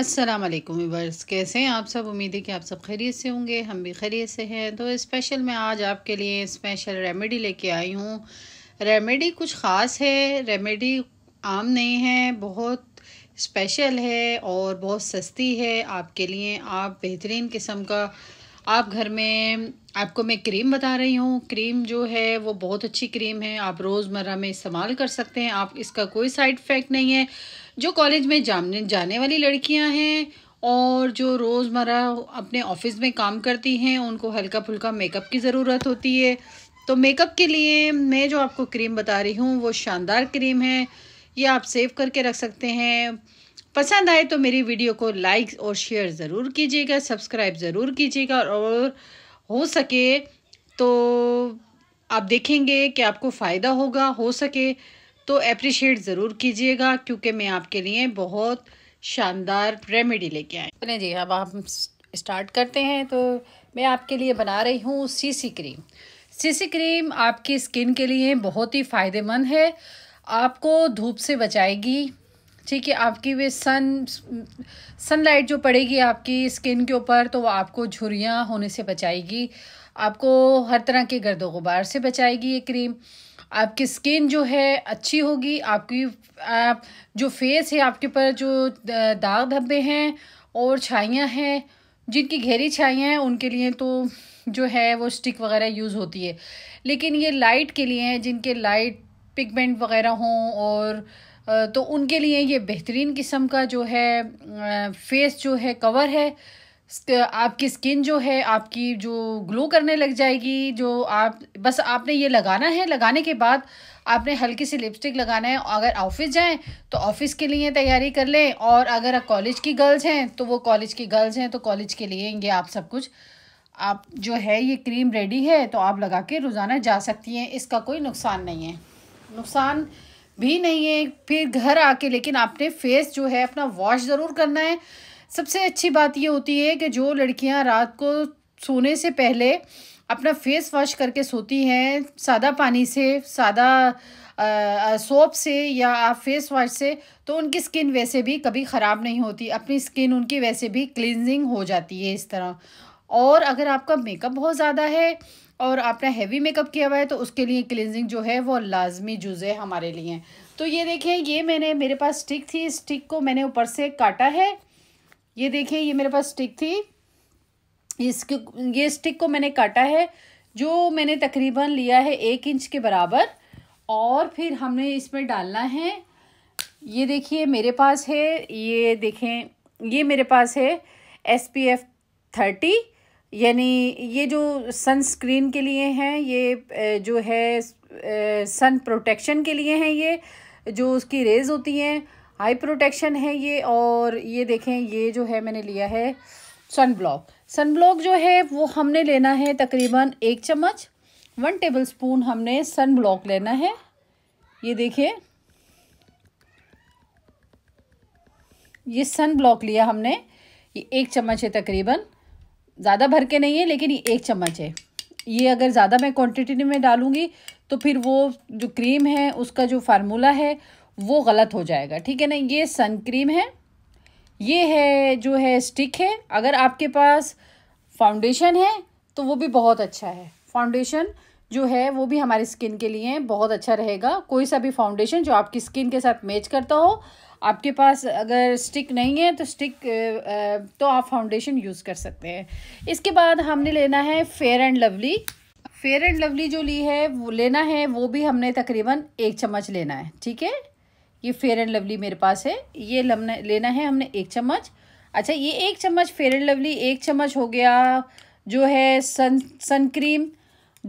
अस्सलाम वालेकुम वीवर्स कैसे हैं आप सब उम्मीद है कि आप सब खैरियत से होंगे हम भी खैरियत से हैं तो स्पेशल मैं आज आपके लिए स्पेशल रेमेडी लेके आई हूँ रेमेडी कुछ ख़ास है रेमेडी आम नहीं है बहुत स्पेशल है और बहुत सस्ती है आपके लिए आप बेहतरीन किस्म का आप घर में आपको मैं क्रीम बता रही हूँ क्रीम जो है वो बहुत अच्छी क्रीम है आप रोज़मर्रा में इस्तेमाल कर सकते हैं आप इसका कोई साइड इफ़ेक्ट नहीं है जो कॉलेज में जाने जाने वाली लड़कियाँ हैं और जो रोज़मर्रा अपने ऑफिस में काम करती हैं उनको हल्का फुल्का मेकअप की ज़रूरत होती है तो मेकअप के लिए मैं जो आपको क्रीम बता रही हूँ वो शानदार क्रीम है ये आप सेव करके रख सकते हैं पसंद आए तो मेरी वीडियो को लाइक और शेयर ज़रूर कीजिएगा सब्सक्राइब ज़रूर कीजिएगा और हो सके तो आप देखेंगे कि आपको फ़ायदा होगा हो सके तो अप्रिशिएट ज़रूर कीजिएगा क्योंकि मैं आपके लिए बहुत शानदार रेमेडी लेके आए अपने जी अब आप स्टार्ट करते हैं तो मैं आपके लिए बना रही हूँ सीसी क्रीम सीसी क्रीम आपकी स्किन के लिए बहुत ही फ़ायदेमंद है आपको धूप से बचाएगी ठीक है आपकी वे सन सनलाइट जो पड़ेगी आपकी स्किन के ऊपर तो वो आपको झुरियाँ होने से बचाएगी आपको हर तरह के गर्द गुबार से बचाएगी ये क्रीम आपकी स्किन जो है अच्छी होगी आपकी आप, जो फेस है आपके पर जो दाग धब्बे हैं और छाइयाँ हैं जिनकी गहरी छाइयाँ हैं उनके लिए तो जो है वो स्टिक वगैरह यूज़ होती है लेकिन ये लाइट के लिए हैं जिनके लाइट पिगमेंट वगैरह हों और तो उनके लिए ये बेहतरीन किस्म का जो है फेस जो है कवर है आपकी स्किन जो है आपकी जो ग्लो करने लग जाएगी जो आप बस आपने ये लगाना है लगाने के बाद आपने हल्की सी लिपस्टिक लगाना है अगर ऑफिस जाएं तो ऑफिस के लिए तैयारी कर लें और अगर आप कॉलेज की गर्ल्स हैं तो वो कॉलेज की गर्ल्स हैं तो कॉलेज के लिए ये आप सब कुछ आप जो है ये क्रीम रेडी है तो आप लगा के रोज़ाना जा सकती हैं इसका कोई नुकसान नहीं है नुकसान भी नहीं है फिर घर आके लेकिन आपने फेस जो है अपना वॉश ज़रूर करना है सबसे अच्छी बात ये होती है कि जो लड़कियां रात को सोने से पहले अपना फेस वॉश करके सोती हैं सादा पानी से सादा सोप से या आप फेस वॉश से तो उनकी स्किन वैसे भी कभी ख़राब नहीं होती अपनी स्किन उनकी वैसे भी क्लिनजिंग हो जाती है इस तरह और अगर आपका मेकअप बहुत ज़्यादा है और आपने हैवी मेकअप किया हुआ है तो उसके लिए क्लिनजिंग जो है वो लाजमी जुज़ है हमारे लिए तो ये देखें ये मैंने मेरे पास स्टिक थी स्टिक को मैंने ऊपर से काटा है ये देखिए ये मेरे पास स्टिक थी इसके ये स्टिक को मैंने काटा है जो मैंने तकरीबन लिया है एक इंच के बराबर और फिर हमने इसमें डालना है ये देखिए मेरे पास है ये देखें ये मेरे पास है एस पी एफ थर्टी यानी ये जो सनस्क्रीन के लिए हैं ये जो है सन प्रोटेक्शन के लिए हैं ये जो उसकी रेज़ होती हैं हाई प्रोटेक्शन है ये और ये देखें ये जो है मैंने लिया है सन ब्लॉक सन ब्लॉक जो है वो हमने लेना है तकरीबन एक चम्मच वन टेबल स्पून हमने सन ब्लॉक लेना है ये देखें ये सन ब्लॉक लिया हमने ये एक चम्मच है तकरीबन ज़्यादा भर के नहीं है लेकिन ये एक चम्मच है ये अगर ज़्यादा मैं क्वांटिटी में डालूँगी तो फिर वो जो क्रीम है उसका जो फार्मूला है वो गलत हो जाएगा ठीक है ना ये सन क्रीम है ये है जो है स्टिक है अगर आपके पास फाउंडेशन है तो वो भी बहुत अच्छा है फाउंडेशन जो है वो भी हमारी स्किन के लिए बहुत अच्छा रहेगा कोई सा भी फाउंडेशन जो आपकी स्किन के साथ मैच करता हो आपके पास अगर स्टिक नहीं है तो स्टिक तो आप फाउंडेशन यूज़ कर सकते हैं इसके बाद हमने लेना है Fair and Lovely Fair and Lovely जो ली है वो लेना है वो भी हमने तकरीबन एक चम्मच लेना है ठीक है ये फेयर एंड लवली मेरे पास है ये लमने लेना है हमने एक चम्मच अच्छा ये एक चम्मच फेयर एंड लवली एक चम्मच हो गया जो है सन सन क्रीम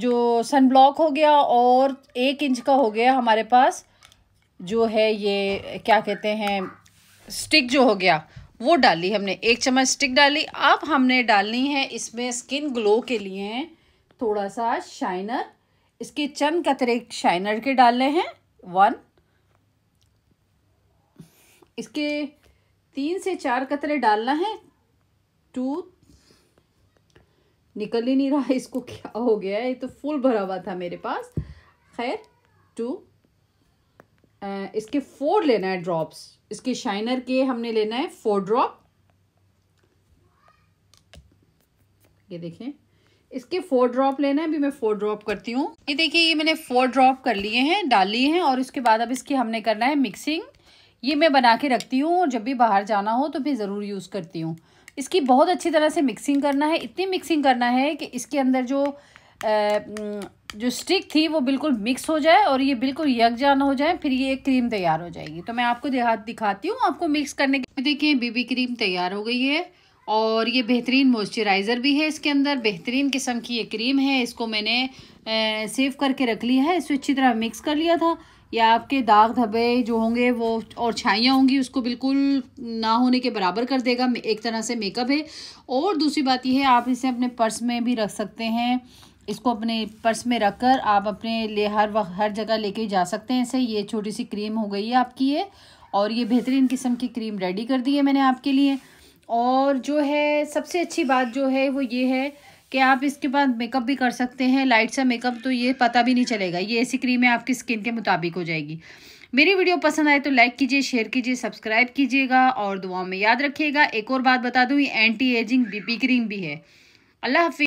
जो सन ब्लॉक हो गया और एक इंच का हो गया हमारे पास जो है ये क्या कहते हैं स्टिक जो हो गया वो डाली हमने एक चम्मच स्टिक डाली अब हमने डालनी है इसमें स्किन ग्लो के लिए थोड़ा सा शाइनर इसके चंद कतरे शाइनर के डालने हैं वन इसके तीन से चार कतरे डालना है टू निकल ही नहीं रहा इसको क्या हो गया है ये तो फुल भरा हुआ था मेरे पास खैर टू इसके फोर लेना है ड्रॉप्स इसके शाइनर के हमने लेना है फोर ड्रॉप ये देखें इसके फोर ड्रॉप लेना है अभी मैं फोर ड्रॉप करती हूँ ये देखिए ये मैंने फोर ड्रॉप कर लिए हैं डाल लिए हैं और इसके बाद अब इसकी हमने करना है मिक्सिंग ये मैं बना के रखती हूँ और जब भी बाहर जाना हो तो मैं ज़रूर यूज़ करती हूँ इसकी बहुत अच्छी तरह से मिक्सिंग करना है इतनी मिक्सिंग करना है कि इसके अंदर जो जो स्टिक थी वो बिल्कुल मिक्स हो जाए और ये बिल्कुल यकजा हो जाए फिर ये एक क्रीम तैयार हो जाएगी तो मैं आपको दिखाती हूँ आपको मिक्स करने के देखिए बीबी क्रीम तैयार हो गई है और ये बेहतरीन मॉइस्चराइज़र भी है इसके अंदर बेहतरीन किस्म की ये क्रीम है इसको मैंने सेव करके रख लिया है इसको अच्छी तरह मिक्स कर लिया था या आपके दाग धब्बे जो होंगे वो और छाइयाँ होंगी उसको बिल्कुल ना होने के बराबर कर देगा एक तरह से मेकअप है और दूसरी बात यह है आप इसे अपने पर्स में भी रख सकते हैं इसको अपने पर्स में रख कर आप अपने ले हर वक्त हर जगह लेके जा सकते हैं इसे ये छोटी सी क्रीम हो गई है आपकी ये और ये बेहतरीन किस्म की क्रीम रेडी कर दी है मैंने आपके लिए और जो है सबसे अच्छी बात जो है वो ये है कि आप इसके बाद मेकअप भी कर सकते हैं लाइट सा मेकअप तो ये पता भी नहीं चलेगा ये ऐसी क्रीम है आपकी स्किन के मुताबिक हो जाएगी मेरी वीडियो पसंद आए तो लाइक कीजिए शेयर कीजिए सब्सक्राइब कीजिएगा और दुआओं में याद रखिएगा एक और बात बता दूँ ये एंटी एजिंग बीपी क्रीम भी है अल्लाह हाफि